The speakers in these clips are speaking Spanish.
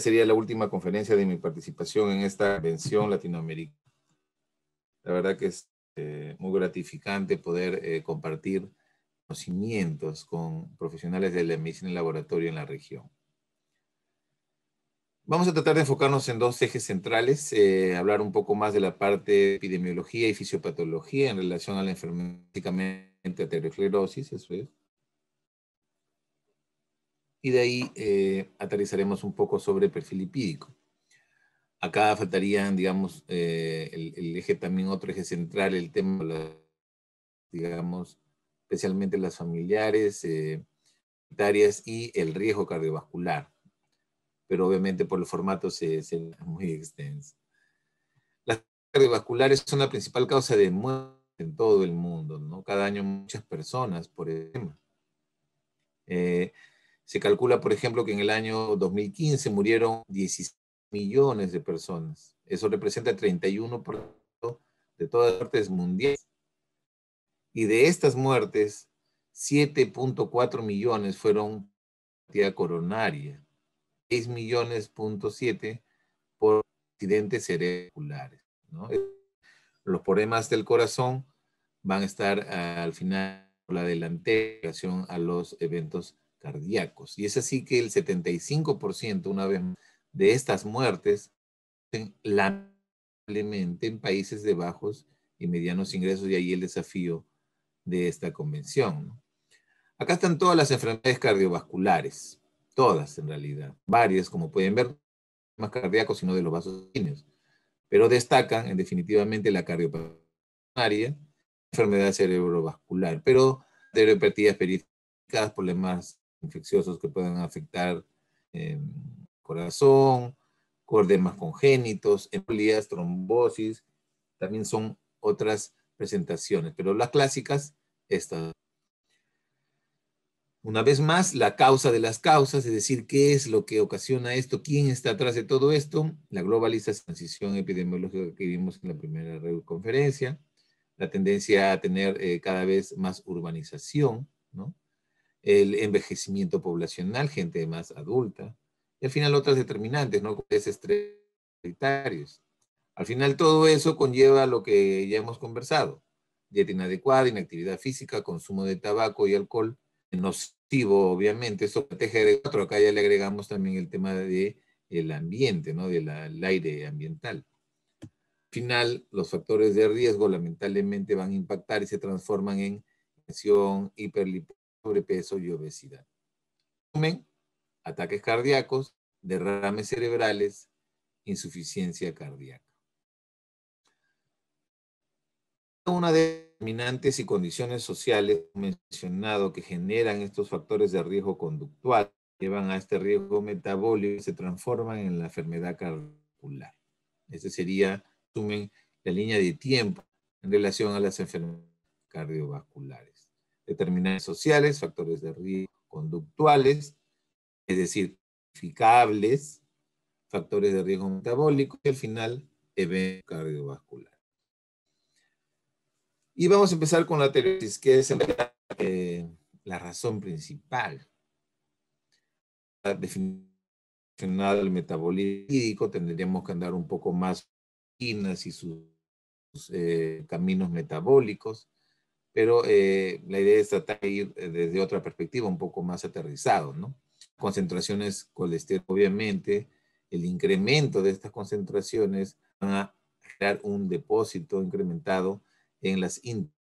sería la última conferencia de mi participación en esta convención latinoamericana. La verdad que es eh, muy gratificante poder eh, compartir conocimientos con profesionales de la medicina en laboratorio en la región. Vamos a tratar de enfocarnos en dos ejes centrales, eh, hablar un poco más de la parte epidemiología y fisiopatología en relación a la enfermedad aterosclerosis, eso es, y de ahí eh, aterrizaremos un poco sobre perfil lipídico. Acá faltaría, digamos, eh, el, eje también, otro eje central, el tema, la, digamos, especialmente las familiares, eh, y el riesgo cardiovascular. Pero obviamente por el formato se, muy extenso. Las cardiovasculares son la principal causa de muerte en todo el mundo, ¿no? Cada año muchas personas por el tema. Se calcula, por ejemplo, que en el año 2015 murieron 16 millones de personas. Eso representa el 31% de todas las muertes mundiales. Y de estas muertes, 7.4 millones fueron por coronaria, 6 millones.7 por accidentes cerebrales. Los problemas del corazón van a estar al final la delantera a los eventos cardíacos. Y es así que el 75%, una vez más, de estas muertes, lamentablemente en países de bajos y medianos ingresos, y ahí el desafío de esta convención. Acá están todas las enfermedades cardiovasculares, todas en realidad, varias, como pueden ver, más cardíacos, sino de los vasos sanguíneos. Pero destacan, definitivamente, la cardiopatía, enfermedad cerebrovascular, pero por periféricas, problemas infecciosos que puedan afectar em, corazón, cordemas congénitos, embolías, trombosis, también son otras presentaciones, pero las clásicas, estas. Una vez más, la causa de las causas, es decir, qué es lo que ocasiona esto, quién está atrás de todo esto, la globalización, transición epidemiológica que vimos en la primera conferencia, la tendencia a tener eh, cada vez más urbanización, ¿no? el envejecimiento poblacional, gente más adulta, y al final otras determinantes, ¿no? Es estrés Al final todo eso conlleva lo que ya hemos conversado, dieta inadecuada, inactividad física, consumo de tabaco y alcohol, nocivo obviamente, eso protege de otro. acá ya le agregamos también el tema del el ambiente, ¿no? Del aire ambiental. Al final, los factores de riesgo lamentablemente van a impactar y se transforman en hiperliposis sobrepeso y obesidad. Sumen ataques cardíacos, derrames cerebrales, insuficiencia cardíaca. Una de determinantes y condiciones sociales mencionado que generan estos factores de riesgo conductual llevan a este riesgo metabólico y se transforman en la enfermedad cardiovascular. Ese sería, sumen, la línea de tiempo en relación a las enfermedades cardiovasculares determinantes sociales, factores de riesgo conductuales, es decir, ficables, factores de riesgo metabólico y al final eventos cardiovascular. Y vamos a empezar con la tesis, que es eh, la razón principal. La el del tendríamos que andar un poco más y sus, eh, caminos metabólicos pero eh, la idea es tratar de ir eh, desde otra perspectiva, un poco más aterrizado, ¿no? Concentraciones colesterol, obviamente, el incremento de estas concentraciones van a crear un depósito incrementado en las,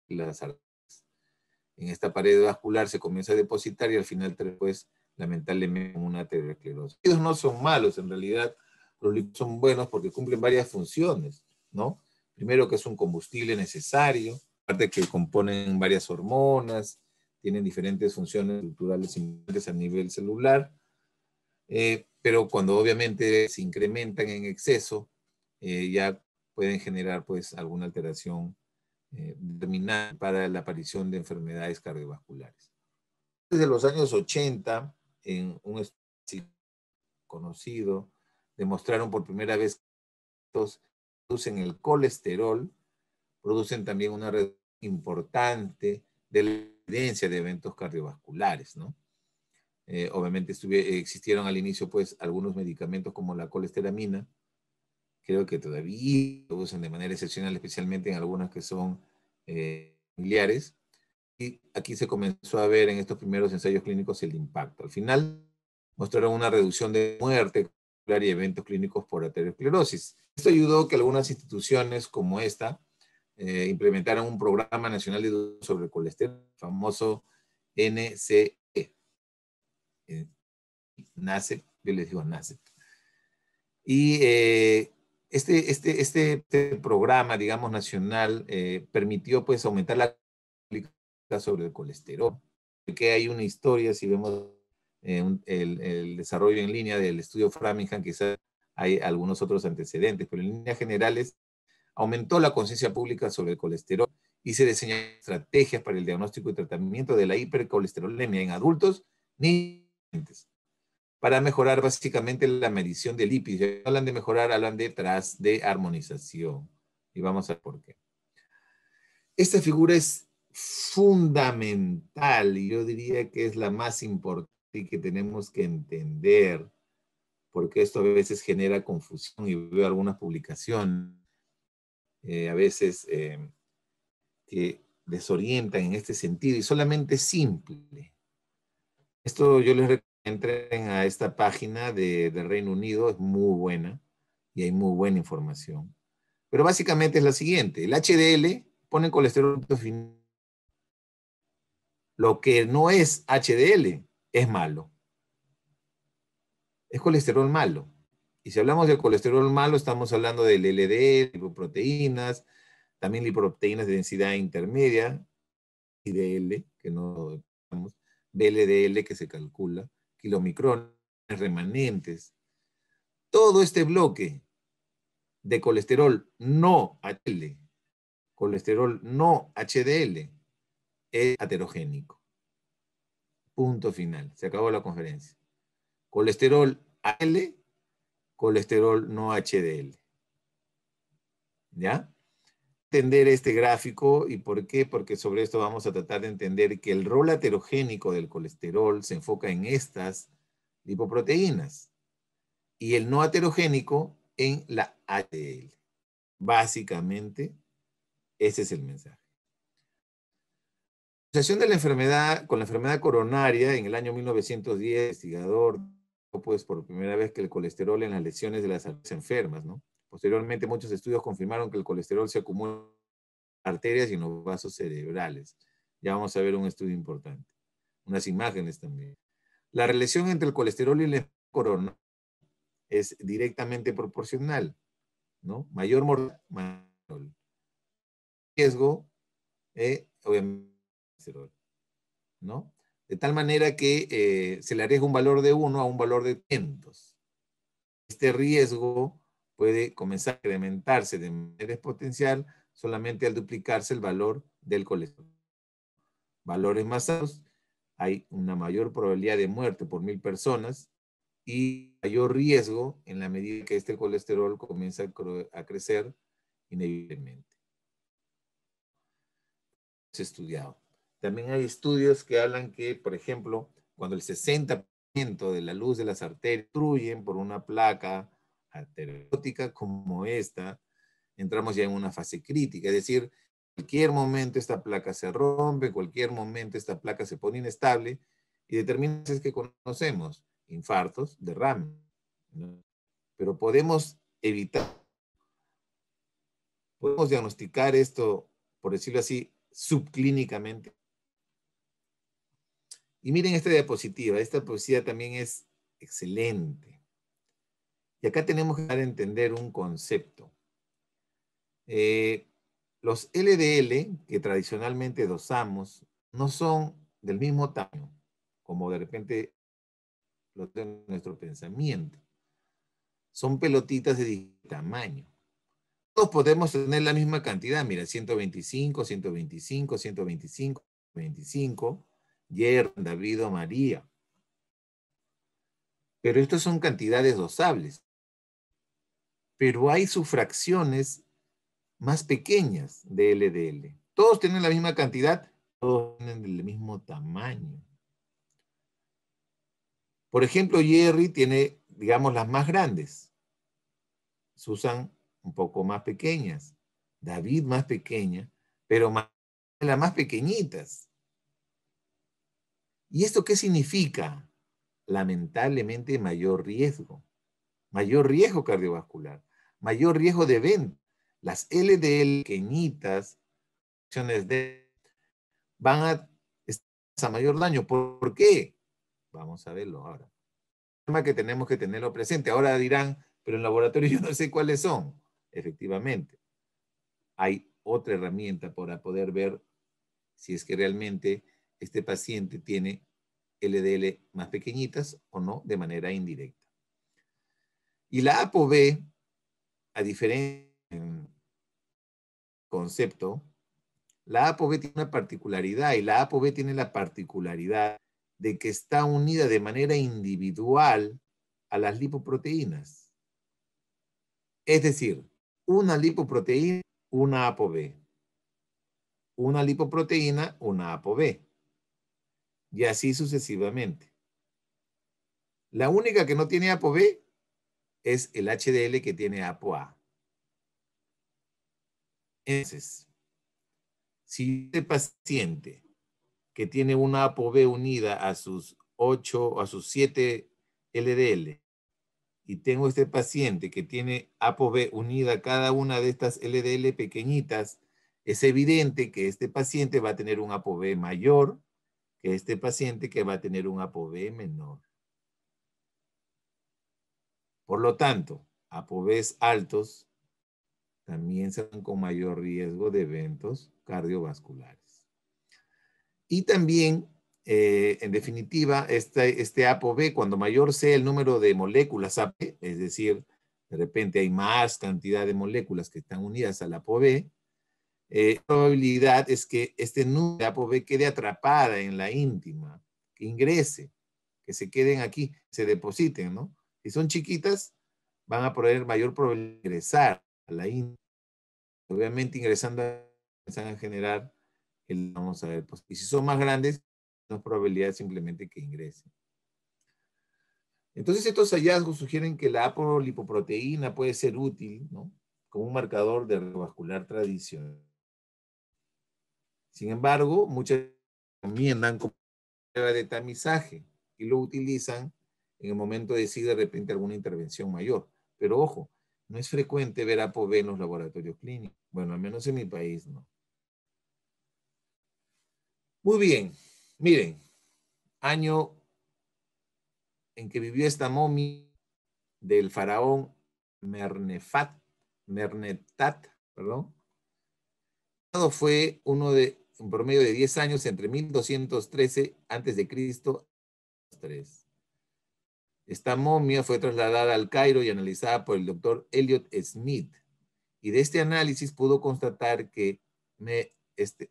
las En esta pared vascular se comienza a depositar y al final, pues, lamentablemente, una aterosclerosis. Ellos no son malos, en realidad, los lípidos son buenos porque cumplen varias funciones, ¿no? Primero que es un combustible necesario, aparte que componen varias hormonas, tienen diferentes funciones estructurales importantes a nivel celular, eh, pero cuando obviamente se incrementan en exceso, eh, ya pueden generar pues alguna alteración eh, terminal para la aparición de enfermedades cardiovasculares. Desde los años 80, en un estudio conocido, demostraron por primera vez que estos producen el colesterol producen también una reducción importante de la evidencia de eventos cardiovasculares, ¿no? Eh, obviamente existieron al inicio pues algunos medicamentos como la colesteramina, creo que todavía lo usan de manera excepcional, especialmente en algunas que son eh, familiares. Y aquí se comenzó a ver en estos primeros ensayos clínicos el impacto. Al final mostraron una reducción de muerte y eventos clínicos por aterosclerosis. Esto ayudó que algunas instituciones como esta eh, implementaron un programa nacional sobre el colesterol, famoso NCE. Eh, NACE, yo les digo NACE. Y eh, este, este, este, este, programa, digamos, nacional permitió pues aumentar la sobre el colesterol. porque hay una historia, si vemos el, el, desarrollo en línea del estudio Framingham, quizás hay algunos otros antecedentes, pero en líneas generales, aumentó la conciencia pública sobre el colesterol y se diseñan estrategias para el diagnóstico y tratamiento de la hipercolesterolemia en adultos ni para mejorar básicamente la medición de lípidos. hablan de mejorar, hablan detrás de armonización. Y vamos a ver por qué. Esta figura es fundamental y yo diría que es la más importante y que tenemos que entender porque esto a veces genera confusión y veo algunas publicaciones eh, a veces eh, que desorientan en este sentido y solamente simple. Esto yo les recomiendo entren a esta página de, Reino Unido, es muy buena y hay muy buena información. Pero básicamente es la siguiente, el HDL pone colesterol Lo que no es HDL es malo. Es colesterol malo. Y si hablamos del colesterol malo, estamos hablando del LDL, lipoproteínas, también lipoproteínas de densidad intermedia, IDL, que no BLDL que se calcula, kilomicrones remanentes. Todo este bloque de colesterol no HDL colesterol no HDL, es aterogénico Punto final. Se acabó la conferencia. Colesterol AL colesterol no HDL. ¿Ya? Entender este gráfico y por qué, porque sobre esto vamos a tratar de entender que el rol aterogénico del colesterol se enfoca en estas lipoproteínas y el no aterogénico en la HDL. Básicamente, ese es el mensaje. La asociación de la enfermedad con la enfermedad coronaria en el año 1910, investigador pues por primera vez que el colesterol en las lesiones de las arterias enfermas, ¿no? Posteriormente muchos estudios confirmaron que el colesterol se acumula en arterias y en los vasos cerebrales. Ya vamos a ver un estudio importante, unas imágenes también. La relación entre el colesterol y el corona es directamente proporcional, ¿no? Mayor riesgo, eh, colesterol ¿no? de tal manera que eh, se le arriesga un valor de 1 a un valor de 200. Este riesgo puede comenzar a incrementarse de manera exponencial solamente al duplicarse el valor del colesterol. Valores más altos, hay una mayor probabilidad de muerte por mil personas y mayor riesgo en la medida que este colesterol comienza a crecer inevitablemente. Es estudiado. También hay estudios que hablan que, por ejemplo, cuando el 60% de la luz de las arterias destruyen por una placa arteriótica como esta, entramos ya en una fase crítica, es decir, cualquier momento esta placa se rompe, cualquier momento esta placa se pone inestable y es que conocemos, infartos, derrame. Pero podemos evitar, podemos diagnosticar esto, por decirlo así, subclínicamente. Y miren esta diapositiva. Esta diapositiva también es excelente. Y acá tenemos que entender un concepto. Eh, los LDL, que tradicionalmente dosamos, no son del mismo tamaño, como de repente lo en nuestro pensamiento. Son pelotitas de tamaño. Todos podemos tener la misma cantidad, mira, 125, 125, 125, 25, Yer, David o María. Pero estas son cantidades dosables. Pero hay fracciones más pequeñas de LDL. Todos tienen la misma cantidad, todos tienen el mismo tamaño. Por ejemplo, Jerry tiene, digamos, las más grandes. Susan un poco más pequeñas. David más pequeña, pero las más pequeñitas. ¿Y esto qué significa? Lamentablemente mayor riesgo, mayor riesgo cardiovascular, mayor riesgo de ven. Las LDL pequeñitas de, van a a mayor daño. ¿Por qué? Vamos a verlo ahora. El tema que tenemos que tenerlo presente. Ahora dirán, pero en laboratorio yo no sé cuáles son. Efectivamente, hay otra herramienta para poder ver si es que realmente este paciente tiene LDL más pequeñitas o no de manera indirecta. Y la ApoB, a diferencia concepto, la ApoB tiene una particularidad y la ApoB tiene la particularidad de que está unida de manera individual a las lipoproteínas. Es decir, una lipoproteína, una ApoB. Una lipoproteína, una ApoB y así sucesivamente. La única que no tiene ApoB es el HDL que tiene ApoA. Entonces, si este paciente que tiene una ApoB unida a sus 8 o a sus 7 LDL y tengo este paciente que tiene ApoB unida a cada una de estas LDL pequeñitas, es evidente que este paciente va a tener un ApoB mayor este paciente que va a tener un ApoB menor. Por lo tanto, ApoBs altos también son con mayor riesgo de eventos cardiovasculares. Y también, eh, en definitiva, este, este ApoB, cuando mayor sea el número de moléculas AP, es decir, de repente hay más cantidad de moléculas que están unidas al ApoB, la eh, probabilidad es que este de ApoB quede atrapada en la íntima, que ingrese, que se queden aquí, se depositen, ¿no? Si son chiquitas, van a poder mayor probabilidad de ingresar a la íntima. Obviamente ingresando van a generar el, vamos a ver, pues, y si son más grandes, no probabilidad simplemente que ingresen. Entonces estos hallazgos sugieren que la apolipoproteína puede ser útil, ¿no? Como un marcador de vascular tradicional. Sin embargo, muchas recomiendan como prueba de tamizaje y lo utilizan en el momento de decir de repente alguna intervención mayor. Pero ojo, no es frecuente ver APOB en los laboratorios clínicos. Bueno, al menos en mi país no. Muy bien, miren, año en que vivió esta momia del faraón Mernefat, Mernetat, perdón, fue uno de un promedio de 10 años entre 1213 a.C. Esta momia fue trasladada al Cairo y analizada por el doctor Elliot Smith. Y de este análisis pudo constatar que me, este,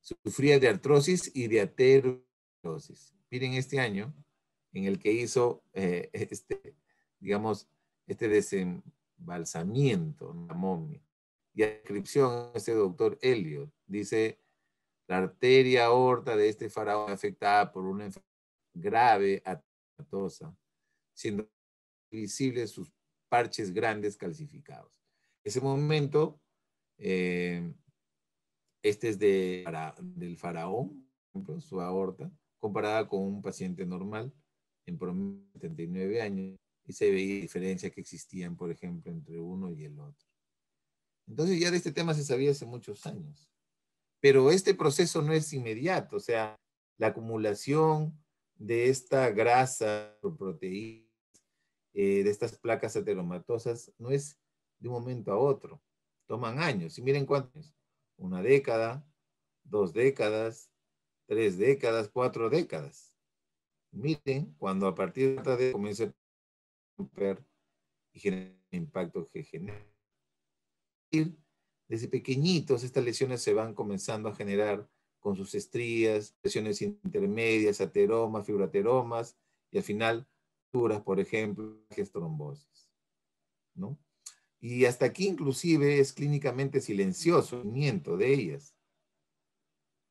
sufría de artrosis y de aterosis. Miren este año en el que hizo eh, este, digamos, este desembalsamiento, la momia y descripción este doctor Elliot. Dice, la arteria aorta de este faraón afectada por una enfermedad grave atrofia siendo visibles sus parches grandes calcificados. ese momento, eh, este es de, del faraón, su aorta, comparada con un paciente normal, en promedio de 79 años, y se veía diferencia que existían, por ejemplo, entre uno y el otro. Entonces ya de este tema se sabía hace muchos años. Pero este proceso no es inmediato, o sea, la acumulación de esta grasa, proteínas, eh, de estas placas ateromatosas, no es de un momento a otro. Toman años. Y miren cuántos. Una década, dos décadas, tres décadas, cuatro décadas. Miren, cuando a partir de comienza a romper el impacto que genera desde pequeñitos estas lesiones se van comenzando a generar con sus estrías, lesiones intermedias, ateromas, fibroateromas y al final, duras, por ejemplo, trombosis. ¿no? Y hasta aquí inclusive es clínicamente silencioso el de ellas.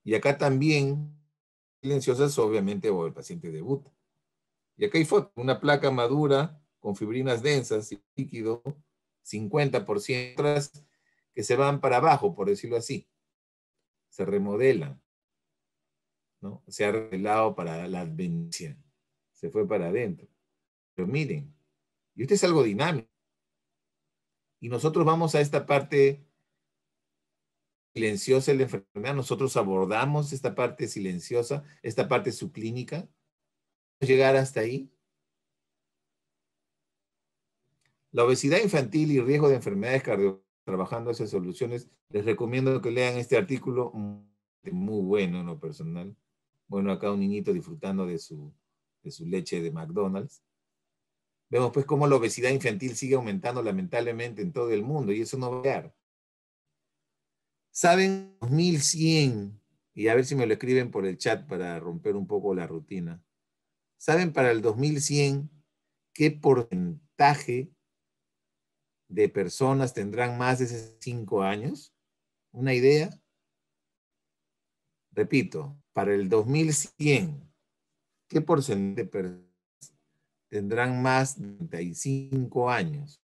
Y acá también silenciosas obviamente o el paciente debuta. Y acá hay foto, una placa madura con fibrinas densas y líquido, 50%, tras que se van para abajo, por decirlo así. Se remodelan. ¿no? Se ha arreglado para la advencia. Se fue para adentro. Pero miren, y usted es algo dinámico. Y nosotros vamos a esta parte silenciosa de la enfermedad. Nosotros abordamos esta parte silenciosa, esta parte subclínica. Llegar hasta ahí. La obesidad infantil y riesgo de enfermedades cardiovasculares trabajando esas soluciones. Les recomiendo que lean este artículo, muy bueno en lo personal. Bueno, acá un niñito disfrutando de su, de su leche de McDonald's. Vemos pues cómo la obesidad infantil sigue aumentando lamentablemente en todo el mundo y eso no va a llegar. ¿Saben 2100? Y a ver si me lo escriben por el chat para romper un poco la rutina. ¿Saben para el 2100 qué porcentaje de personas tendrán más de 5 años? ¿Una idea? Repito, para el 2100, ¿qué porcentaje de personas tendrán más de 35 años?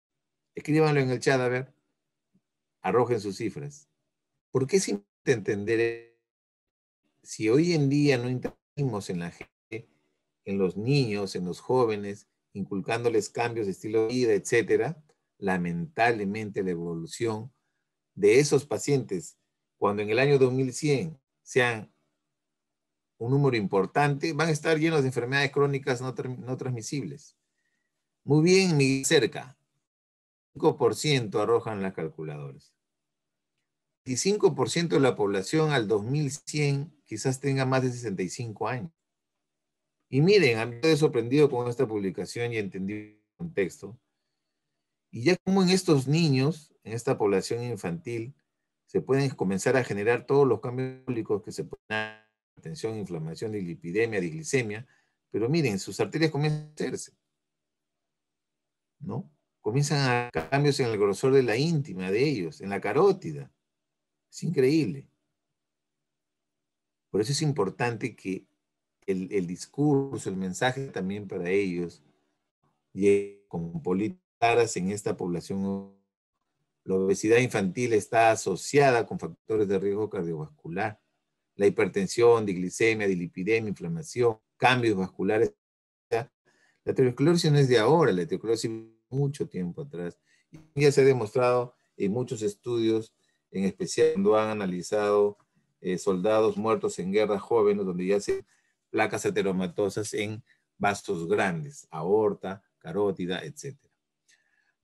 Escríbanlo en el chat, a ver. Arrojen sus cifras. ¿Por qué simplemente entender si hoy en día no intervenimos en la gente, en los niños, en los jóvenes, inculcándoles cambios de estilo de vida, etcétera? lamentablemente la evolución de esos pacientes, cuando en el año 2100 sean un número importante, van a estar llenos de enfermedades crónicas no, transmisibles. Muy bien, mi cerca. 5% arrojan las calculadoras. 25% de la población al 2100 quizás tenga más de 65 años. Y miren, a mí me sorprendido con esta publicación y entendí el contexto. Y ya como en estos niños, en esta población infantil, se pueden comenzar a generar todos los cambios públicos que se pueden tensión, inflamación, dislipidemia, diglicemia, pero miren, sus arterias comienzan a hacerse, ¿no? Comienzan a cambios en el grosor de la íntima de ellos, en la carótida. Es increíble. Por eso es importante que el, discurso, el mensaje también para ellos llegue como político en esta población. La obesidad infantil está asociada con factores de riesgo cardiovascular, la hipertensión, diglicemia, dilipidemia, inflamación, cambios vasculares. La tuberculosis no es de ahora, la de mucho tiempo atrás. ya se ha demostrado en muchos estudios, en especial cuando han analizado eh, soldados muertos en guerra jóvenes, donde ya se placas ateromatosas en vasos grandes, aorta, carótida, etc.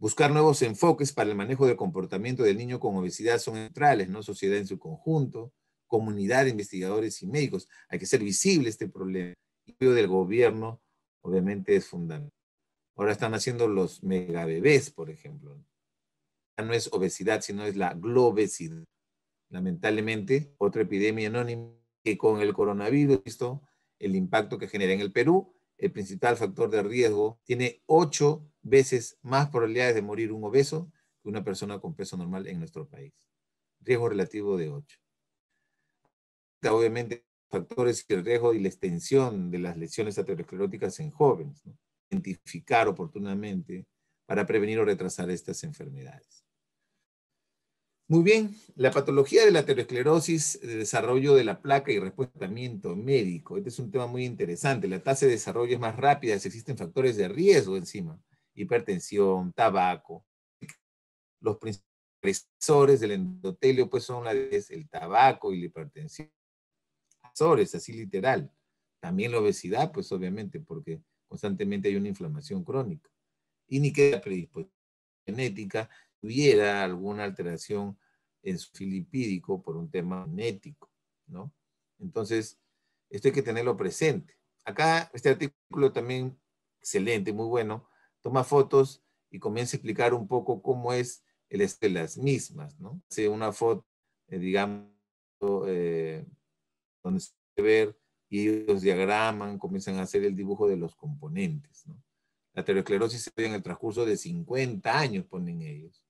Buscar nuevos enfoques para el manejo del comportamiento del niño con obesidad son centrales, ¿no? Sociedad en su conjunto, comunidad de investigadores y médicos. Hay que ser visible este problema. El del gobierno, obviamente, es fundamental. Ahora están haciendo los megabebés, por ejemplo. Ya no es obesidad, sino es la globesidad. Lamentablemente, otra epidemia anónima que con el coronavirus, visto el impacto que genera en el Perú, el principal factor de riesgo, tiene ocho veces más probabilidades de morir un obeso que una persona con peso normal en nuestro país. Riesgo relativo de 8. Obviamente, factores de riesgo y la extensión de las lesiones ateroscleróticas en jóvenes. Identificar oportunamente para prevenir o retrasar estas enfermedades. Muy bien, la patología de la aterosclerosis, el desarrollo de la placa y respuestamiento médico. Este es un tema muy interesante. La tasa de desarrollo es más rápida si existen factores de riesgo encima hipertensión, tabaco. Los principales del endotelio pues son la, el tabaco y la hipertensión. Azores, así literal. También la obesidad, pues obviamente, porque constantemente hay una inflamación crónica. Y ni que la predisposición genética hubiera alguna alteración en su filipídico por un tema genético, ¿no? Entonces, esto hay que tenerlo presente. Acá este artículo también excelente, muy bueno, toma fotos y comienza a explicar un poco cómo es el de las mismas, ¿no? Hace una foto, eh, digamos, eh, donde se puede ver y los diagraman, comienzan a hacer el dibujo de los componentes, ¿no? La aterosclerosis se ve en el transcurso de 50 años, ponen ellos,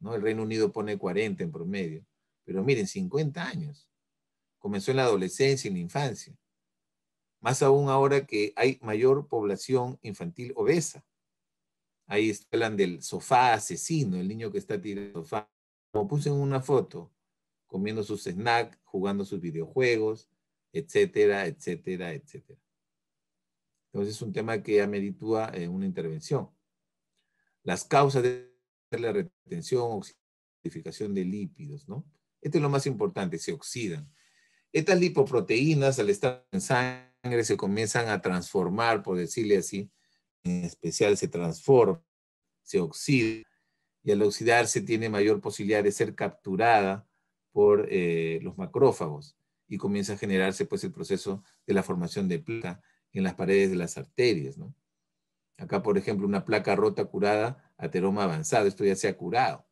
¿no? El Reino Unido pone 40 en promedio, pero miren, 50 años. Comenzó en la adolescencia, en la infancia. Más aún ahora que hay mayor población infantil obesa. Ahí hablan del sofá asesino, el niño que está tirando el sofá. Como puse en una foto, comiendo sus snacks, jugando sus videojuegos, etcétera, etcétera, etcétera. Entonces es un tema que ameritúa eh, una intervención. Las causas de la retención, oxidación de lípidos, ¿no? Esto es lo más importante, se oxidan. Estas lipoproteínas al estar en sangre se comienzan a transformar, por decirle así, en especial se transforma, se oxida, y al oxidarse tiene mayor posibilidad de ser capturada por eh, los macrófagos y comienza a generarse pues el proceso de la formación de placa en las paredes de las arterias. Acá, por ejemplo, una placa rota curada, ateroma avanzado, esto ya se ha curado.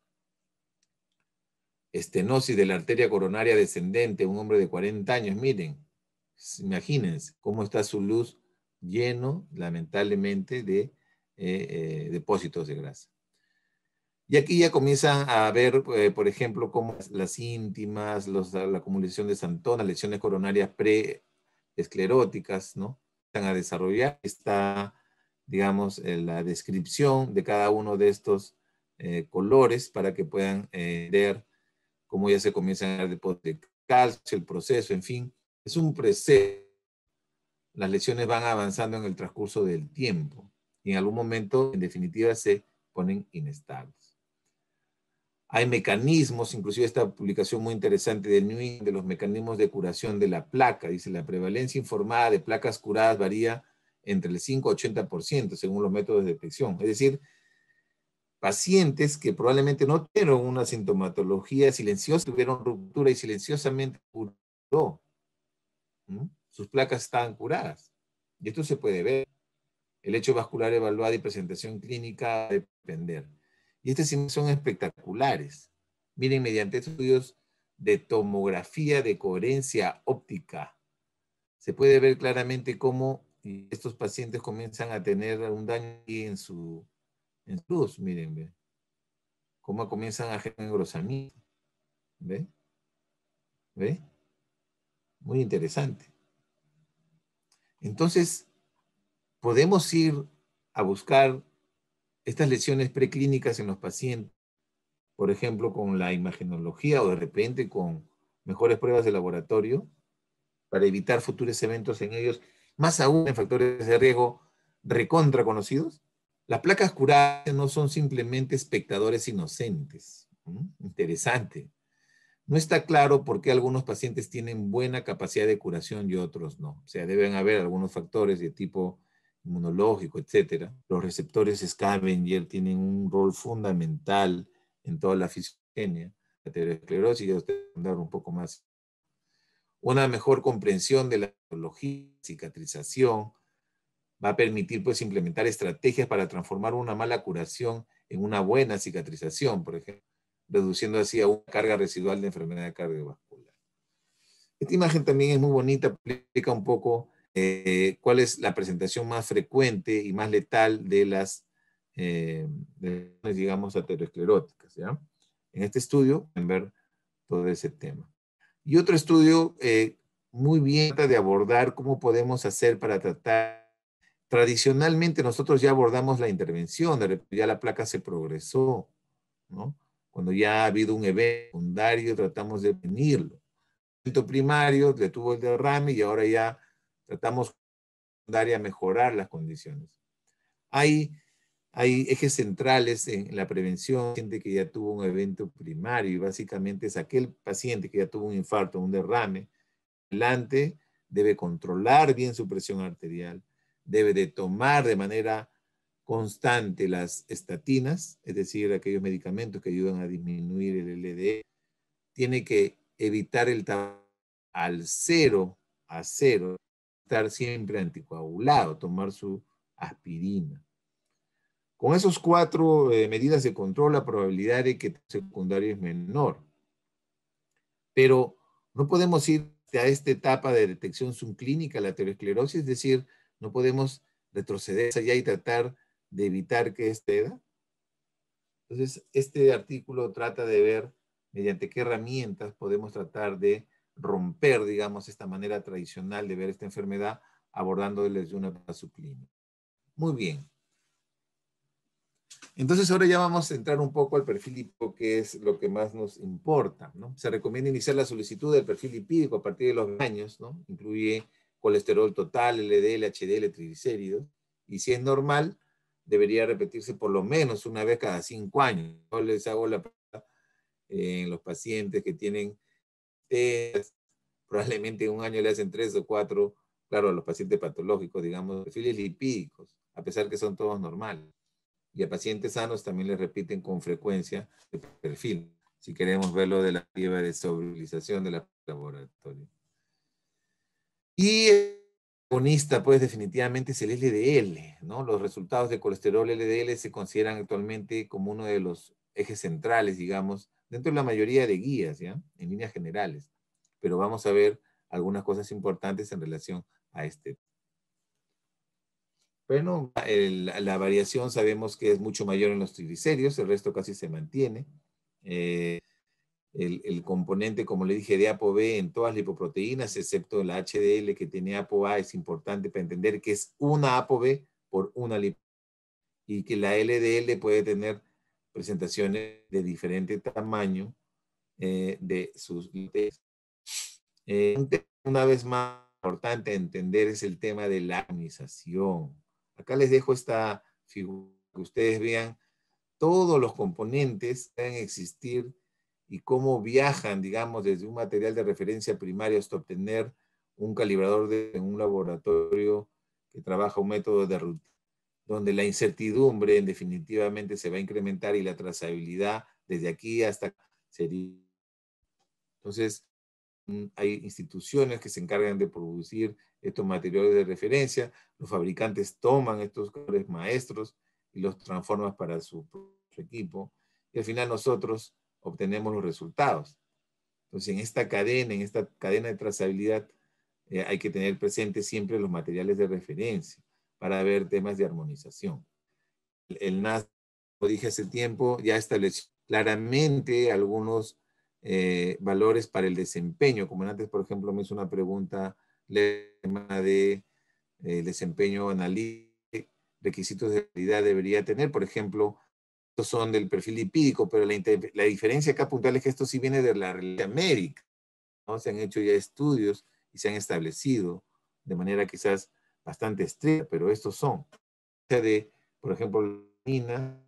Estenosis de la arteria coronaria descendente, un hombre de 40 años, miren, imagínense cómo está su luz lleno, lamentablemente, de eh, eh, depósitos de grasa. Y aquí ya comienza a ver, eh, por ejemplo, cómo las íntimas, la acumulación de santona, lesiones coronarias preescleróticas, ¿no? Están a desarrollar. Está, digamos, la descripción de cada uno de estos colores para que puedan ver cómo ya se comienza a dar depósitos pues, de calcio, el proceso, en fin. Es un proceso las lesiones van avanzando en el transcurso del tiempo y en algún momento, en definitiva, se ponen inestables. Hay mecanismos, inclusive esta publicación muy interesante de Newing de los mecanismos de curación de la placa. Dice, la prevalencia informada de placas curadas varía entre el 5 y 80% según los métodos de detección. Es decir, pacientes que probablemente no tuvieron una sintomatología silenciosa, tuvieron ruptura y silenciosamente curó. ¿Mm? sus placas están curadas. Y esto se puede ver. El hecho vascular evaluado y presentación clínica a depender. Y estas imágenes son espectaculares. Miren, mediante estudios de tomografía de coherencia óptica, se puede ver claramente cómo estos pacientes comienzan a tener un daño en su, en luz. Miren, ¿ve? cómo comienzan a generar engrosamiento. ¿Ve? ¿Ve? Muy interesante. Entonces, podemos ir a buscar estas lesiones preclínicas en los pacientes, por ejemplo, con la imagenología o de repente con mejores pruebas de laboratorio para evitar futuros eventos en ellos, más aún en factores de riesgo recontra conocidos. Las placas curadas no son simplemente espectadores inocentes. Interesante. No está claro por qué algunos pacientes tienen buena capacidad de curación y otros no. O sea, deben haber algunos factores de tipo inmunológico, etcétera. Los receptores Scavenger tienen un rol fundamental en toda la fisiogenia. La aterosclerosis, ya usted va a dar un poco más. Una mejor comprensión de la biología, cicatrización, va a permitir pues implementar estrategias para transformar una mala curación en una buena cicatrización, por ejemplo reduciendo así a una carga residual de enfermedad cardiovascular. Esta imagen también es muy bonita, explica un poco eh, cuál es la presentación más frecuente y más letal de las, eh, digamos, ateroescleróticas. ¿ya? En este estudio pueden ver todo ese tema. Y otro estudio eh, muy bien de abordar cómo podemos hacer para tratar. Tradicionalmente nosotros ya abordamos la intervención, ya la placa se progresó, ¿no? Cuando ya ha habido un evento secundario, tratamos de prevenirlo. El evento primario detuvo el derrame y ahora ya tratamos de mejorar las condiciones. Hay, hay ejes centrales en la prevención. Gente que ya tuvo un evento primario y básicamente es aquel paciente que ya tuvo un infarto, un derrame. Adelante debe controlar bien su presión arterial, debe de tomar de manera constante las estatinas, es decir, aquellos medicamentos que ayudan a disminuir el LDL, e, tiene que evitar el tabaco al cero, a cero, estar siempre anticoagulado, tomar su aspirina. Con esos cuatro eh, medidas de control, la probabilidad de que secundario es menor. Pero no podemos ir a esta etapa de detección subclínica de la aterosclerosis, es decir, no podemos retroceder allá y tratar de evitar que esté edad. Entonces, este artículo trata de ver mediante qué herramientas podemos tratar de romper, digamos, esta manera tradicional de ver esta enfermedad abordándoles desde una subclínica. Muy bien. Entonces ahora ya vamos a entrar un poco al perfil lipídico, que es lo que más nos importa. ¿no? Se recomienda iniciar la solicitud del perfil lipídico a partir de los años, ¿no? incluye colesterol total, LDL, HDL, triglicéridos, y si es normal, debería repetirse por lo menos una vez cada cinco años. Yo les hago la en eh, los pacientes que tienen probablemente probablemente un año le hacen tres o cuatro, claro, a los pacientes patológicos, digamos, perfiles lipídicos, a pesar que son todos normales. Y a pacientes sanos también le repiten con frecuencia el perfil, si queremos verlo de la prueba de estabilización de la laboratorio. Y protagonista, pues definitivamente es el LDL, ¿no? Los resultados de colesterol LDL se consideran actualmente como uno de los ejes centrales, digamos, dentro de la mayoría de guías, ¿ya? En líneas generales. Pero vamos a ver algunas cosas importantes en relación a este. Bueno, la variación sabemos que es mucho mayor en los triglicéridos, el resto casi se mantiene. Eh, el, componente, como le dije, de ApoB en todas las lipoproteínas, excepto la HDL que tiene ApoA, es importante para entender que es una ApoB por una lipoproteína y que la LDL puede tener presentaciones de diferente tamaño eh, de sus eh, una vez más importante entender es el tema de la amnización. Acá les dejo esta figura que ustedes vean todos los componentes deben existir y cómo viajan, digamos, desde un material de referencia primario hasta obtener un calibrador de un laboratorio que trabaja un método de rutina, donde la incertidumbre definitivamente se va a incrementar y la trazabilidad desde aquí hasta sería. Entonces, mm, hay instituciones que se encargan de producir estos materiales de referencia, los fabricantes toman estos maestros y los transforman para su equipo, y al final nosotros obtenemos los resultados. Entonces, en esta cadena, en esta cadena de trazabilidad, eh, hay que tener presente siempre los materiales de referencia para ver temas de armonización. El, NAS, como dije hace tiempo, ya estableció claramente algunos eh, valores para el desempeño. Como antes, por ejemplo, me hizo una pregunta el tema de eh, desempeño analítico, requisitos de calidad debería tener, por ejemplo, estos son del perfil lipídico, pero la, diferencia acá puntual es que esto sí viene de la realidad médica. ¿no? Se han hecho ya estudios y se han establecido de manera quizás bastante estricta, pero estos son de, por ejemplo, la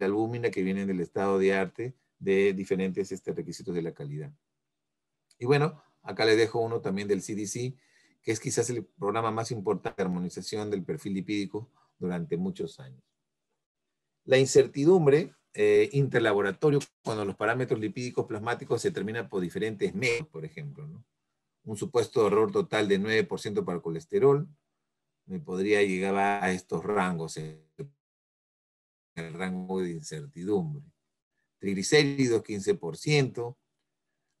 albúmina que vienen del estado de arte de diferentes este, requisitos de la calidad. Y bueno, acá les dejo uno también del CDC, que es quizás el programa más importante de armonización del perfil lipídico durante muchos años. La incertidumbre eh, interlaboratorio, cuando los parámetros lipídicos plasmáticos se terminan por diferentes medios, por ejemplo, un supuesto error total de 9% para el colesterol, me podría llegar a estos rangos, eh, el rango de incertidumbre. Triglicéridos 15%,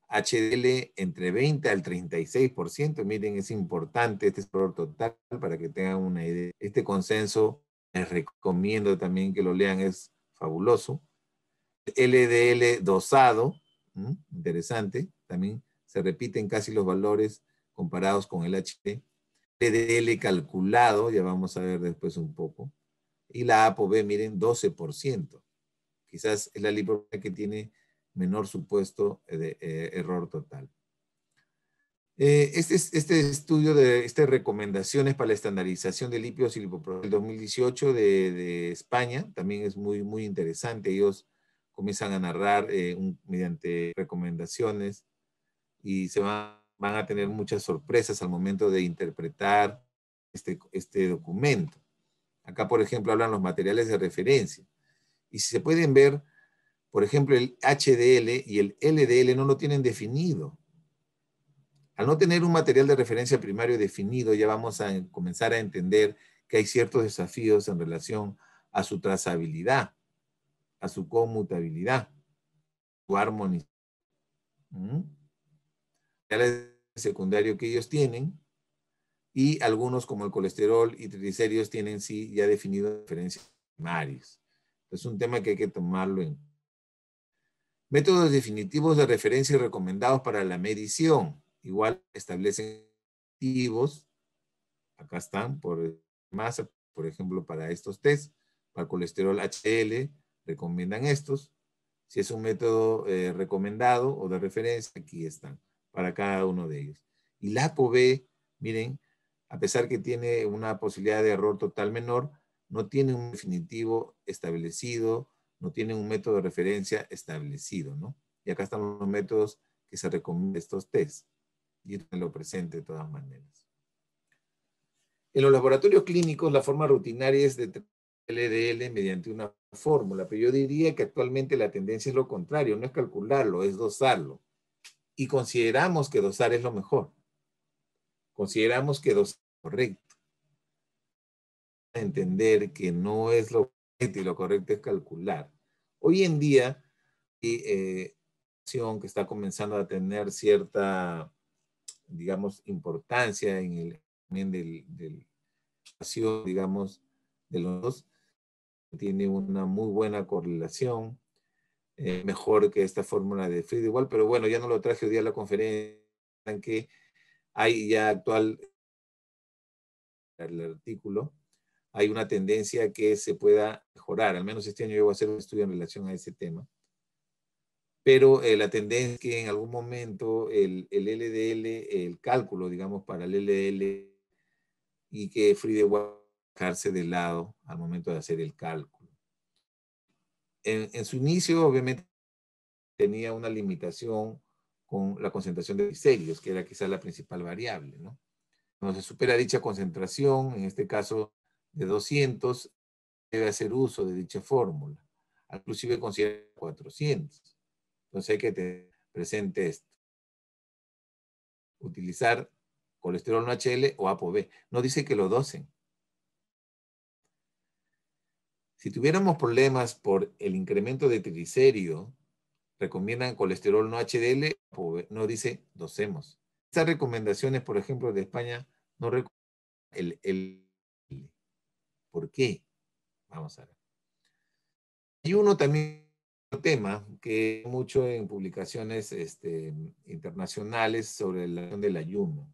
HDL entre 20 al 36%, miren, es importante este error total para que tengan una idea. Este consenso les recomiendo también que lo lean, es fabuloso. LDL dosado, interesante, también se repiten casi los valores comparados con el HD LDL calculado, ya vamos a ver después un poco. Y la ApoB, miren, 12%. Quizás es la lipoproteína que tiene menor supuesto de eh, error total. Eh, este, este, estudio de estas recomendaciones para la estandarización de lípidos y lipoproteínas del 2018 de, España también es muy, muy interesante. Ellos comienzan a narrar eh, mediante recomendaciones y se van, a tener muchas sorpresas al momento de interpretar este, este documento. Acá, por ejemplo, hablan los materiales de referencia. Y si se pueden ver, por ejemplo, el HDL y el LDL no lo tienen definido al no tener un material de referencia primario definido, ya vamos a comenzar a entender que hay ciertos desafíos en relación a su trazabilidad, a su conmutabilidad, su armonización. ¿Mm? secundario que ellos tienen y algunos como el colesterol y triglicéridos tienen sí ya definido referencias primarias. Es un tema que hay que tomarlo en Métodos definitivos de referencia y recomendados para la medición igual establecen activos, acá están, por masa, por ejemplo, para estos test, para colesterol HL, recomiendan estos. Si es un método eh, recomendado o de referencia, aquí están, para cada uno de ellos. Y la cob miren, a pesar que tiene una posibilidad de error total menor, no tiene un definitivo establecido, no tiene un método de referencia establecido, ¿no? Y acá están los métodos que se recomiendan estos test y lo presente de todas maneras. En los laboratorios clínicos, la forma rutinaria es de LDL mediante una fórmula, pero yo diría que actualmente la tendencia es lo contrario, no es calcularlo, es dosarlo. Y consideramos que dosar es lo mejor. Consideramos que dosar es correcto. Entender que no es lo correcto y lo correcto es calcular. Hoy en día, y, eh, eh que está comenzando a tener cierta digamos, importancia en el en del, del digamos, de los dos, tiene una muy buena correlación, eh, mejor que esta fórmula de free igual, pero bueno, ya no lo traje hoy día a la conferencia en que hay ya actual el artículo, hay una tendencia que se pueda mejorar, al menos este año yo voy a hacer un estudio en relación a ese tema, pero eh, la tendencia es que en algún momento el, LDL, el cálculo, digamos, para el LDL y que free va a dejarse de lado al momento de hacer el cálculo. En, su inicio, obviamente, tenía una limitación con la concentración de diserios, que era quizás la principal variable, ¿no? Cuando se supera dicha concentración, en este caso de 200, debe hacer uso de dicha fórmula, inclusive considera 400. Entonces hay que tener presente esto. Utilizar colesterol no HL o ApoB. No dice que lo dosen. Si tuviéramos problemas por el incremento de triglicérido, recomiendan colesterol no HDL, no dice dosemos. Estas recomendaciones, por ejemplo, de España, no recomiendan el, el, ¿Por qué? Vamos a ver. Hay uno también tema que mucho en publicaciones este, internacionales sobre la del ayuno.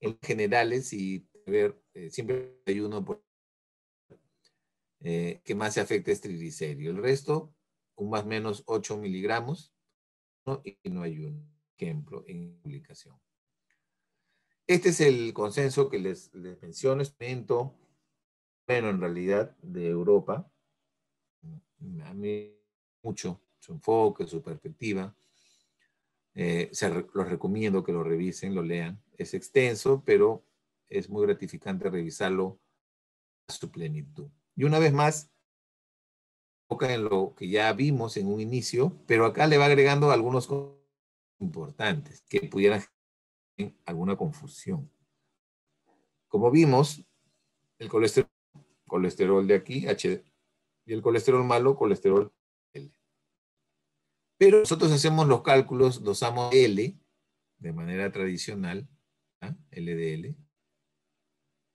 En generales y ver eh, siempre el ayuno eh, que más se afecta es triglicéridos El resto, un más menos 8 miligramos ¿no? y no ayuno. Ejemplo, en publicación. Este es el consenso que les, menciono, es este momento, bueno, en realidad, de Europa a mí mucho su enfoque, su perspectiva. Eh, se, los recomiendo que lo revisen, lo lean. Es extenso, pero es muy gratificante revisarlo a su plenitud. Y una vez más, enfoca en lo que ya vimos en un inicio, pero acá le va agregando algunos importantes que pudieran generar alguna confusión. Como vimos, el colesterol, colesterol de aquí, HD y el colesterol malo, colesterol L. Pero nosotros hacemos los cálculos, dosamos L de manera tradicional, LDL, ¿ah?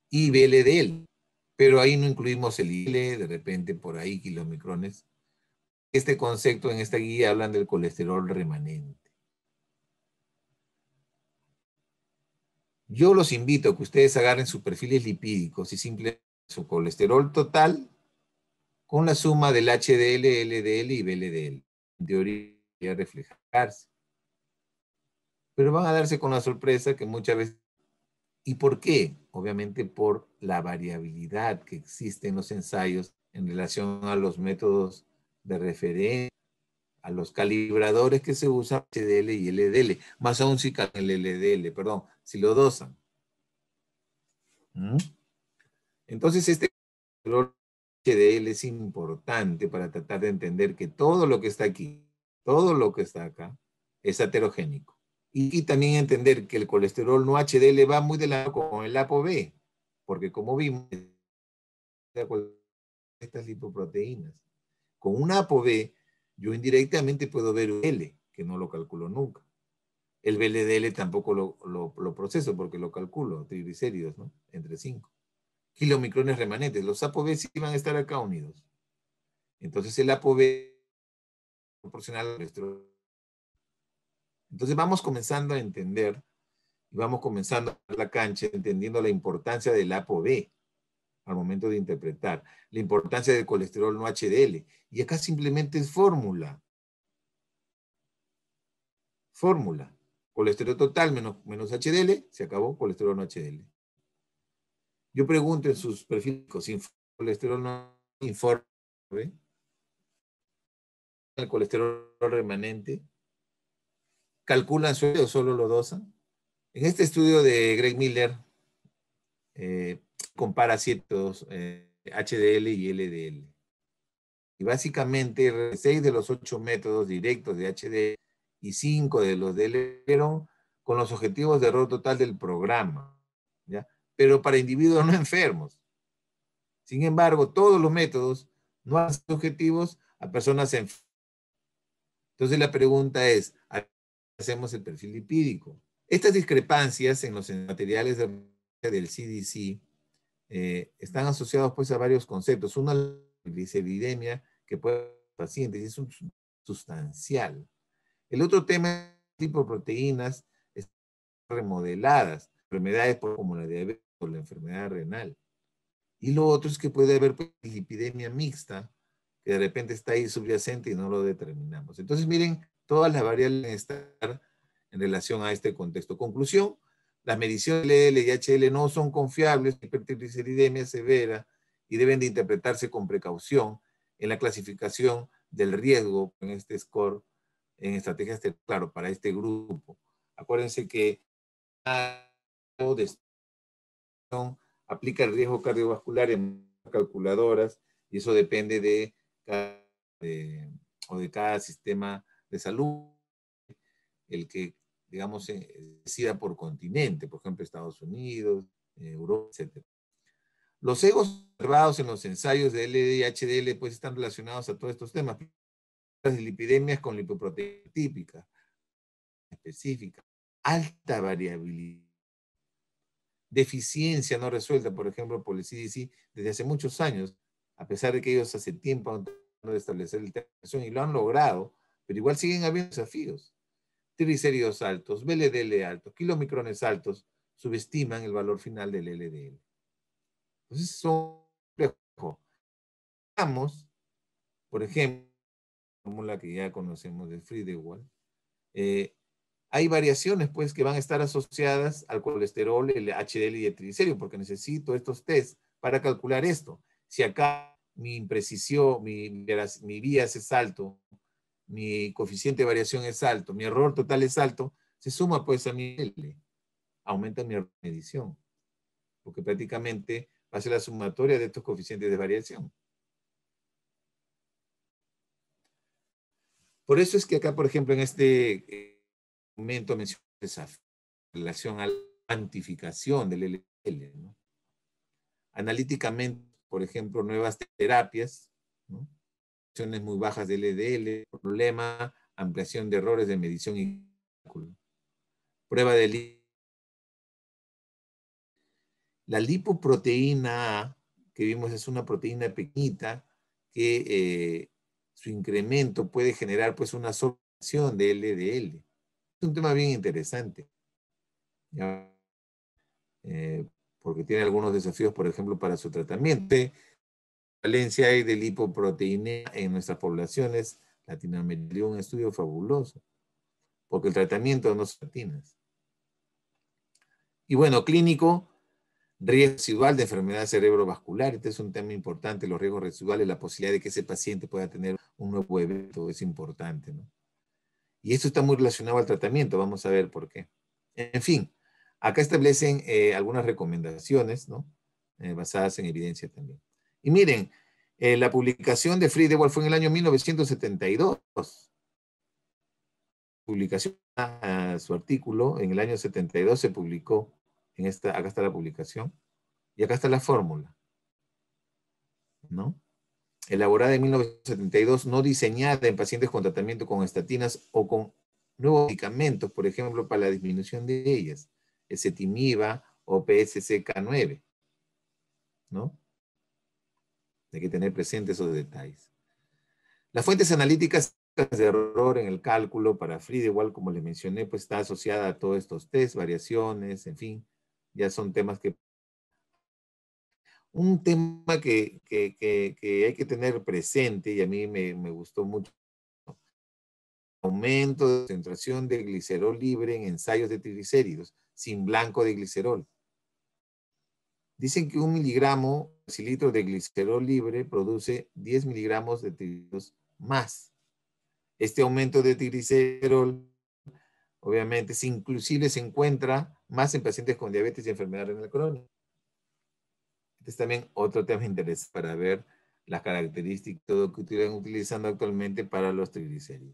y BLDL. Pero ahí no incluimos el IL, de repente por ahí kilomicrones. Este concepto en esta guía hablan del colesterol remanente. Yo los invito a que ustedes agarren sus perfiles lipídicos y simplemente su colesterol total con la suma del HDL, LDL y BLDL. En teoría reflejarse. Pero van a darse con la sorpresa que muchas veces... ¿Y por qué? Obviamente por la variabilidad que existe en los ensayos en relación a los métodos de referencia, a los calibradores que se usan HDL y LDL, más aún si el LDL, perdón, si lo dosan. ¿Mm? Entonces este de es importante para tratar de entender que todo lo que está aquí, todo lo que está acá, es heterogénico. Y, también entender que el colesterol no HDL va muy de la con el ApoB, porque como vimos, estas lipoproteínas. Con un ApoB, yo indirectamente puedo ver un L, que no lo calculo nunca. El VLDL tampoco lo, lo proceso porque lo calculo, triglicéridos, ¿no? Entre 5 y los micrones remanentes. Los ApoB sí van a estar acá unidos. Entonces el ApoB proporcional al colesterol. Entonces vamos comenzando a entender y vamos comenzando a la cancha entendiendo la importancia del ApoB al momento de interpretar, la importancia del colesterol no HDL. Y acá simplemente es fórmula. Fórmula. Colesterol total menos, menos HDL, se acabó, colesterol no HDL. Yo pregunto en sus perfiles, colesterol no informe? ¿El colesterol remanente? ¿Calculan suelo o solo lo dosan? En este estudio de Greg Miller, eh, compara ciertos HDL eh, y LDL. Y básicamente, seis de los ocho métodos directos de HDL y 5 de los de LDL con los objetivos de error total del programa. ¿ya? pero para individuos no enfermos. Sin embargo, todos los métodos no han sido objetivos a personas enfermas. Entonces la pregunta es, ¿hacemos el perfil lipídico? Estas discrepancias en los materiales del CDC eh, están asociados pues a varios conceptos. Uno, la gliceridemia que puede pacientes, es un sustancial. El otro tema es tipo de proteínas remodeladas, enfermedades como la diabetes, por la enfermedad renal. Y lo otro es que puede haber pues, epidemia mixta, que de repente está ahí subyacente y no lo determinamos. Entonces, miren, todas las variables estar en relación a este contexto. Conclusión, las mediciones LL y HL no son confiables, hipertrigliceridemia severa y deben de interpretarse con precaución en la clasificación del riesgo en este score, en estrategias, claro, para este grupo. Acuérdense que ah, aplica el riesgo cardiovascular en calculadoras y eso depende de cada, o de cada sistema de salud, el que, digamos, eh, decida por continente, por ejemplo, Estados Unidos, eh, Europa, etc. Los egos observados en los ensayos de LD y HDL pues están relacionados a todos estos temas. Las lipidemias con lipoproteína típica, específica, alta variabilidad deficiencia no resuelta, por ejemplo, por el CDC, desde hace muchos años, a pesar de que ellos hace tiempo han tratado de establecer la intervención y lo han logrado, pero igual siguen habiendo desafíos. Triglicéridos altos, BLDL altos, kilomicrones altos, subestiman el valor final del LDL. Entonces, son complejos. por ejemplo, la fórmula que ya conocemos de Friedewald, eh, hay variaciones pues que van a estar asociadas al colesterol, el HDL y el triglicérido, porque necesito estos tests para calcular esto. Si acá mi imprecisión, mi, mi es alto, mi coeficiente de variación es alto, mi error total es alto, se suma pues a mi L, aumenta mi medición, porque prácticamente va a ser la sumatoria de estos coeficientes de variación. Por eso es que acá, por ejemplo, en este eh, momento mencionó esa relación a la cuantificación del LDL, Analíticamente, por ejemplo, nuevas terapias, ¿no? muy bajas de LDL, problema, ampliación de errores de medición y cálculo. Prueba de La lipoproteína A que vimos es una proteína pequeñita que eh, su incremento puede generar pues una solución de LDL. Es un tema bien interesante, eh, porque tiene algunos desafíos, por ejemplo, para su tratamiento. Valencia hay de lipoproteína en nuestras poblaciones latinoamericanas. Un estudio fabuloso, porque el tratamiento no es latinas. Y bueno, clínico, riesgo residual de enfermedad cerebrovascular. Este es un tema importante, los riesgos residuales, la posibilidad de que ese paciente pueda tener un nuevo evento es importante. ¿no? Y esto está muy relacionado al tratamiento, vamos a ver por qué. En fin, acá establecen eh, algunas recomendaciones, ¿no? Eh, basadas en evidencia también. Y miren, eh, la publicación de Friedewald fue en el año 1972. Publicación, ah, su artículo en el año 72 se publicó. En esta, acá está la publicación. Y acá está la fórmula. ¿No? elaborada en 1972, no diseñada en pacientes con tratamiento con estatinas o con nuevos medicamentos, por ejemplo, para la disminución de ellas, S-etimiva o PSCK9. ¿No? Hay que tener presentes esos detalles. Las fuentes analíticas de error en el cálculo para Frida, igual como les mencioné, pues está asociada a todos estos test, variaciones, en fin, ya son temas que un tema que, hay que tener presente y a mí me, gustó mucho. Aumento de concentración de glicerol libre en ensayos de triglicéridos sin blanco de glicerol. Dicen que un miligramo cilitro de glicerol libre produce 10 miligramos de triglicéridos más. Este aumento de triglicerol, obviamente, inclusive se encuentra más en pacientes con diabetes y enfermedad renal crónica. Es también otro tema de interés para ver las características que están utilizando actualmente para los triglicéridos.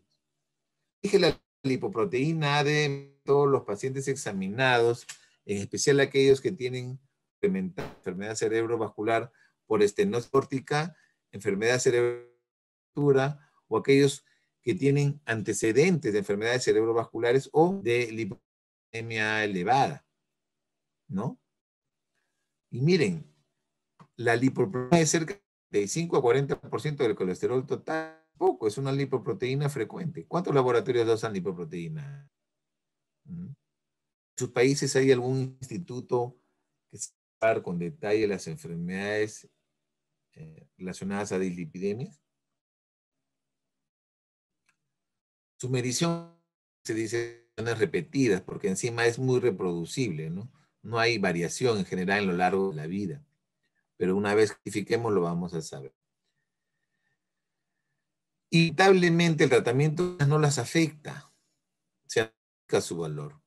Dije la lipoproteína de todos los pacientes examinados, en especial aquellos que tienen enfermedad cerebrovascular por estenosis córtica, enfermedad cerebrovascular o aquellos que tienen antecedentes de enfermedades cerebrovasculares o de lipoproteína elevada, ¿no? Y miren, la lipoproteína es cerca de 5 a 40% del colesterol total. Poco, es una lipoproteína frecuente. ¿Cuántos laboratorios usan lipoproteína? En sus países hay algún instituto que sepa con detalle las enfermedades eh, relacionadas a dislipidemias. Su medición se dice repetidas, porque encima es muy reproducible, ¿no? No hay variación en general en lo largo de la vida pero una vez que fiquemos, lo vamos a saber. Inevitablemente el tratamiento no las afecta, se afecta su valor,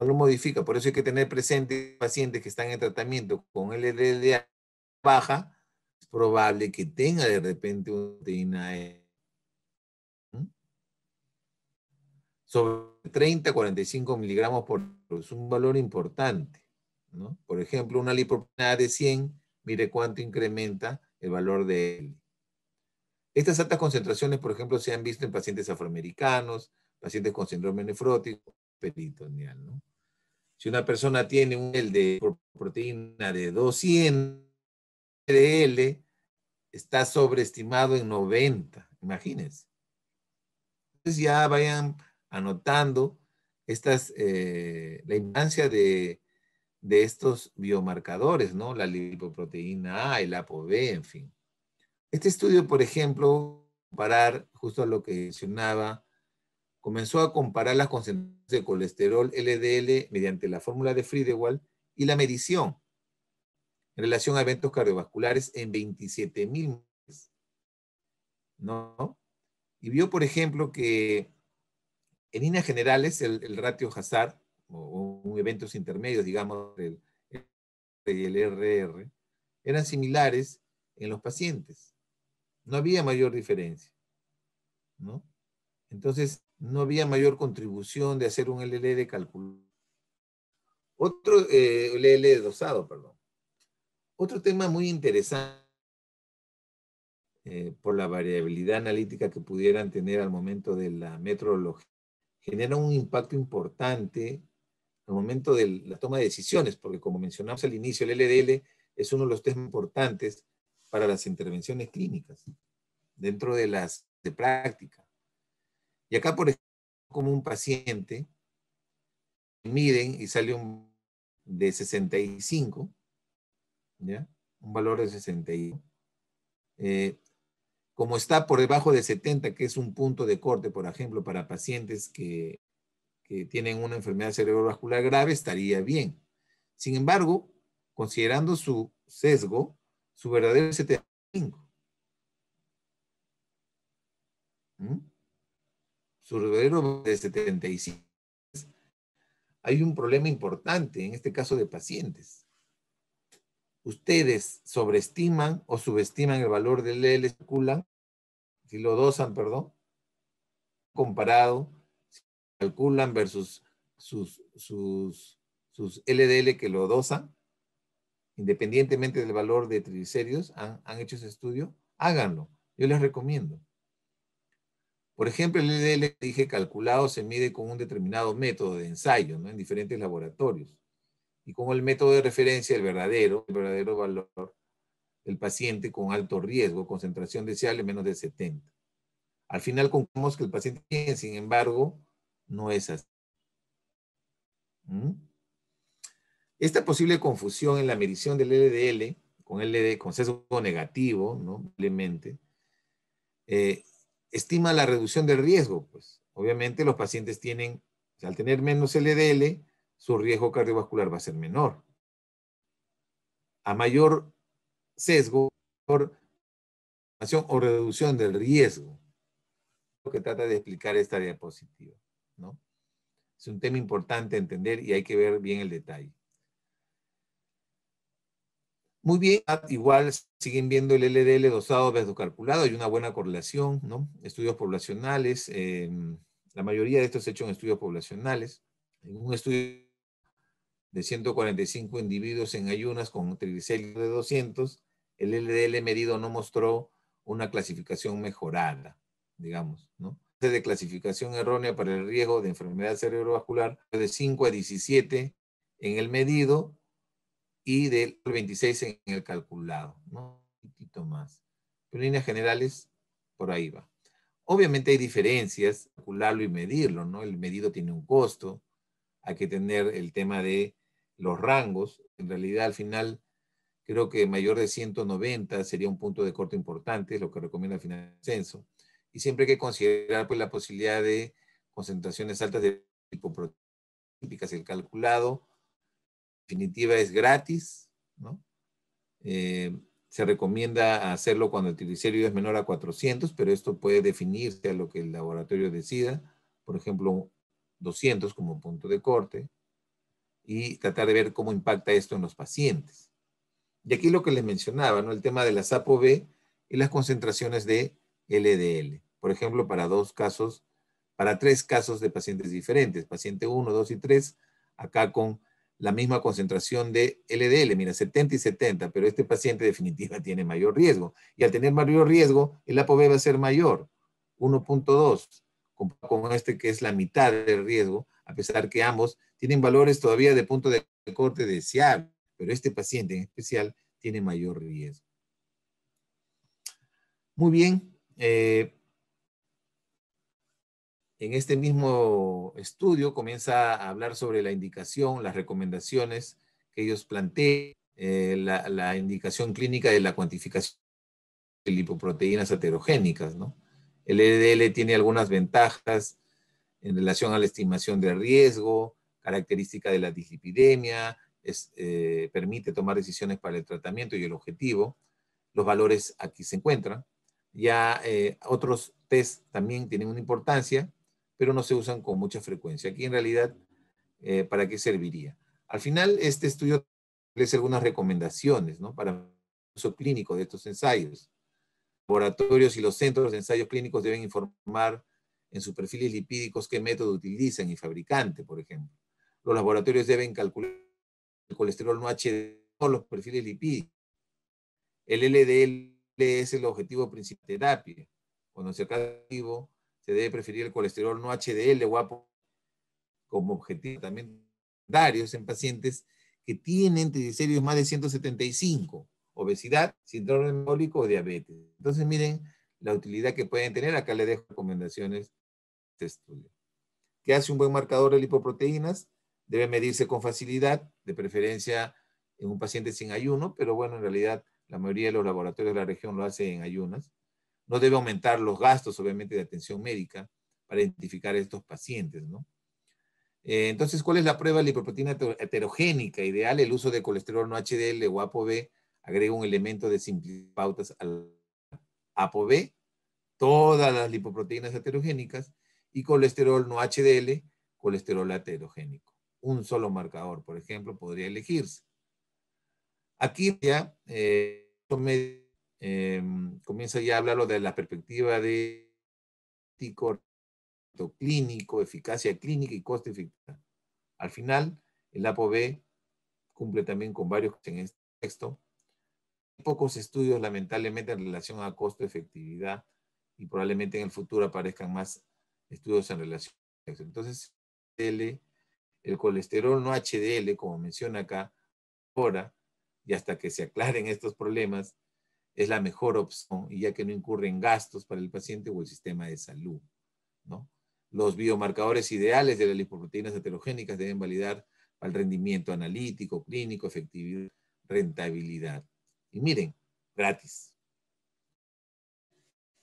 no lo modifica. Por eso hay que tener presente pacientes que están en tratamiento con LDL baja, es probable que tenga de repente una proteína e. sobre 30 45 miligramos por es un valor importante. Por ejemplo, una lipoproteína de 100 mire cuánto incrementa el valor de L. Estas altas concentraciones, por ejemplo, se han visto en pacientes afroamericanos, pacientes con síndrome nefrótico, peritoneal. Si una persona tiene un L de proteína de 200 de L, está sobreestimado en 90, imagínense. Entonces ya vayan anotando estas, eh, la importancia de de estos biomarcadores, ¿no? La lipoproteína A, el ApoB, en fin. Este estudio, por ejemplo, comparar, justo a lo que mencionaba, comenzó a comparar las concentraciones de colesterol LDL mediante la fórmula de Friedewald y la medición en relación a eventos cardiovasculares en 27.000 mil ¿No? Y vio, por ejemplo, que en líneas generales el, el ratio hazard o, eventos intermedios, digamos, el, y el RR, eran similares en los pacientes. No había mayor diferencia. ¿no? Entonces, no había mayor contribución de hacer un LL cálculo Otro, eh, LL dosado, perdón. Otro tema muy interesante eh, por la variabilidad analítica que pudieran tener al momento de la metrología, genera un impacto importante el momento de la toma de decisiones, porque como mencionamos al inicio, el LDL es uno de los test importantes para las intervenciones clínicas dentro de las de práctica. Y acá, por ejemplo, como un paciente, miden y sale un de 65, ¿ya? Un valor de 65. Eh, como está por debajo de 70, que es un punto de corte, por ejemplo, para pacientes que que tienen una enfermedad cerebrovascular grave estaría bien. Sin embargo, considerando su sesgo, su verdadero 75. ¿Mm? Su verdadero de 75. Hay un problema importante en este caso de pacientes. Ustedes sobreestiman o subestiman el valor del L circulan, si lo dosan, perdón, comparado calculan versus sus, sus, sus LDL que lo dosan, independientemente del valor de triglicéridos, han, han hecho ese estudio, háganlo. Yo les recomiendo. Por ejemplo, el LDL, dije, calculado se mide con un determinado método de ensayo ¿no? en diferentes laboratorios y con el método de referencia, el verdadero, el verdadero valor del paciente con alto riesgo, concentración deseable menos de 70. Al final concluimos que el paciente tiene, sin embargo, no es así. ¿Mm? Esta posible confusión en la medición del LDL con con sesgo negativo, ¿no? Eh, estima la reducción del riesgo. Pues obviamente los pacientes tienen, pues, al tener menos LDL, su riesgo cardiovascular va a ser menor. A mayor sesgo, por o reducción del riesgo. Lo que trata de explicar esta diapositiva. Es un tema importante entender y hay que ver bien el detalle. Muy bien, ah, igual siguen viendo el LDL dosado versus calculado, hay una buena correlación, ¿no? Estudios poblacionales, eh, la mayoría de estos hechos en estudios poblacionales. En un estudio de 145 individuos en ayunas con triglicéridos de 200, el LDL medido no mostró una clasificación mejorada, digamos, ¿no? de clasificación errónea para el riesgo de enfermedad cerebrovascular de 5 a 17 en el medido y del 26 en el calculado. Un poquito más. Pero en líneas generales, por ahí va. Obviamente hay diferencias, calcularlo y medirlo, ¿no? El medido tiene un costo, hay que tener el tema de los rangos. En realidad, al final, creo que mayor de 190 sería un punto de corte importante, es lo que recomienda el final del censo y siempre hay que considerar pues, la posibilidad de concentraciones altas de tipo El calculado, en definitiva, es gratis, eh, se recomienda hacerlo cuando el triglicérido es menor a 400, pero esto puede definirse a lo que el laboratorio decida, por ejemplo, 200 como punto de corte, y tratar de ver cómo impacta esto en los pacientes. Y aquí lo que les mencionaba, ¿no? el tema de la SAPO-B y las concentraciones de LDL por ejemplo, para dos casos, para tres casos de pacientes diferentes, paciente 1, 2 y 3, acá con la misma concentración de LDL, mira, 70 y 70, pero este paciente definitiva tiene mayor riesgo. Y al tener mayor riesgo, el ApoB va a ser mayor, 1.2, con este que es la mitad del riesgo, a pesar que ambos tienen valores todavía de punto de corte deseable, pero este paciente en especial tiene mayor riesgo. Muy bien, eh, en este mismo estudio comienza a hablar sobre la indicación, las recomendaciones que ellos plantean, eh, la, indicación clínica de la cuantificación de lipoproteínas heterogénicas. ¿no? El LDL e tiene algunas ventajas en relación a la estimación de riesgo, característica de la dislipidemia, eh, permite tomar decisiones para el tratamiento y el objetivo. Los valores aquí se encuentran. Ya eh, otros test también tienen una importancia, pero no se usan con mucha frecuencia. Aquí en realidad, eh, ¿para qué serviría? Al final, este estudio hace algunas recomendaciones ¿no? para uso clínico de estos ensayos. Laboratorios y los centros de ensayos clínicos deben informar en sus perfiles lipídicos qué método utilizan y fabricante, por ejemplo. Los laboratorios deben calcular el colesterol no HDL, los perfiles lipídicos. El LDL es el objetivo principal de terapia. Cuando se acaba se debe preferir el colesterol no HDL guapo como objetivo también en pacientes que tienen triglicéridos más de 175, obesidad, síndrome metabólico o diabetes. Entonces, miren la utilidad que pueden tener. Acá les dejo recomendaciones de estudio. ¿Qué hace un buen marcador de lipoproteínas? Debe medirse con facilidad, de preferencia en un paciente sin ayuno, pero bueno, en realidad la mayoría de los laboratorios de la región lo hacen en ayunas. No debe aumentar los gastos, obviamente, de atención médica para identificar a estos pacientes, ¿no? Eh, entonces, ¿cuál es la prueba de lipoproteína heterogénica ideal? El uso de colesterol no HDL o ApoB agrega un elemento de simples pautas al ApoB, todas las lipoproteínas heterogénicas y colesterol no HDL, colesterol heterogénico. Un solo marcador, por ejemplo, podría elegirse. Aquí ya, eh, Em, comienza ya a hablarlo de la perspectiva de clínico, eficacia clínica y costo efectivo Al final, el APOB cumple también con varios en este texto. Hay pocos estudios, lamentablemente, en relación a costo-efectividad y probablemente en el futuro aparezcan más estudios en relación a Entonces, el colesterol no HDL, como menciona acá, ahora, y hasta que se aclaren estos problemas, es la mejor opción y ya que no incurren gastos para el paciente o el sistema de salud. ¿no? Los biomarcadores ideales de las lipoproteínas heterogénicas deben validar al rendimiento analítico, clínico, efectividad, rentabilidad. Y miren, gratis.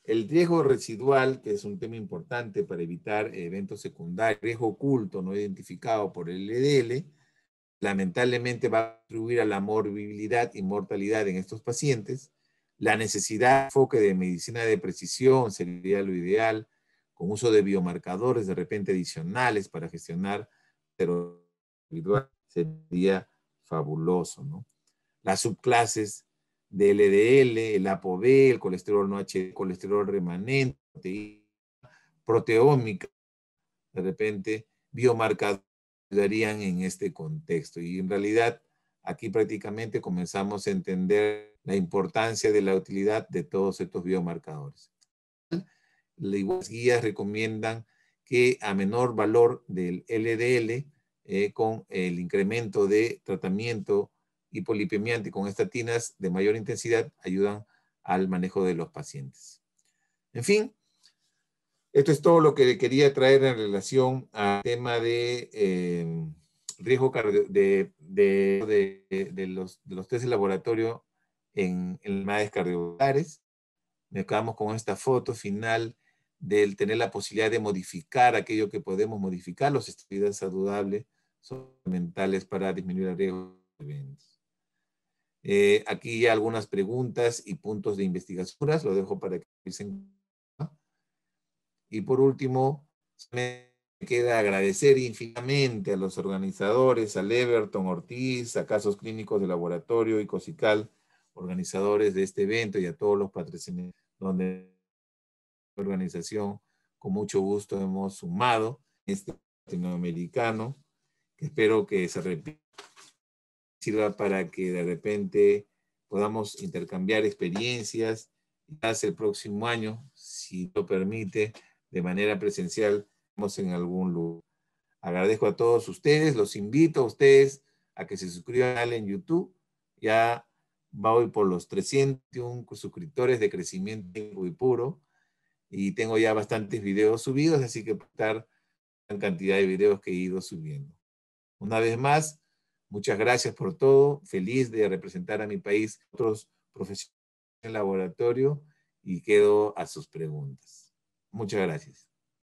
El riesgo residual, que es un tema importante para evitar eventos secundarios, riesgo oculto no identificado por el LDL, e lamentablemente va a contribuir a la morbilidad y mortalidad en estos pacientes la necesidad de enfoque de medicina de precisión sería lo ideal, con uso de biomarcadores de repente adicionales para gestionar pero sería fabuloso, ¿no? Las subclases de LDL, el ApoB, el colesterol no H, colesterol remanente, proteómica, de repente, biomarcadores darían en este contexto. Y en realidad, aquí prácticamente comenzamos a entender la importancia de la utilidad de todos estos biomarcadores. Las guías recomiendan que a menor valor del LDL, eh, con el incremento de tratamiento hipolipemiante con estatinas de mayor intensidad, ayudan al manejo de los pacientes. En fin, esto es todo lo que quería traer en relación al tema de eh, riesgo de, los, de los test de laboratorio en enfermedades cardiovasculares. Nos quedamos con esta foto final del tener la posibilidad de modificar aquello que podemos modificar, los estilos saludables son fundamentales para disminuir el riesgo de eventos. Eh, aquí ya algunas preguntas y puntos de investigación, lo dejo para que encuentren Y por último, me queda agradecer infinitamente a los organizadores, al Everton Ortiz, a Casos Clínicos de Laboratorio y Cosical, organizadores de este evento y a todos los patrocinadores donde organización con mucho gusto hemos sumado este latinoamericano que espero que sirva para que de repente podamos intercambiar experiencias y hasta el próximo año, si lo permite, de manera presencial en algún lugar. Agradezco a todos ustedes, los invito a ustedes a que se suscriban al en YouTube. Ya va hoy por los 301 suscriptores de crecimiento y puro y tengo ya bastantes videos subidos, así que estar en cantidad de videos que he ido subiendo. Una vez más, muchas gracias por todo, feliz de representar a mi país, otros profesionales en laboratorio y quedo a sus preguntas. Muchas gracias.